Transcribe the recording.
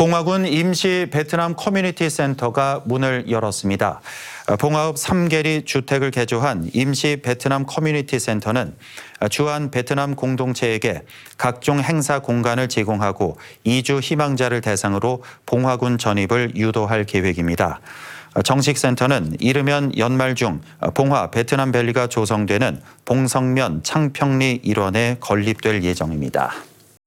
봉화군 임시 베트남 커뮤니티 센터가 문을 열었습니다. 봉화읍 삼계리 주택을 개조한 임시 베트남 커뮤니티 센터는 주한 베트남 공동체에게 각종 행사 공간을 제공하고 이주 희망자를 대상으로 봉화군 전입을 유도할 계획입니다. 정식 센터는 이르면 연말 중 봉화 베트남 밸리가 조성되는 봉성면 창평리 일원에 건립될 예정입니다.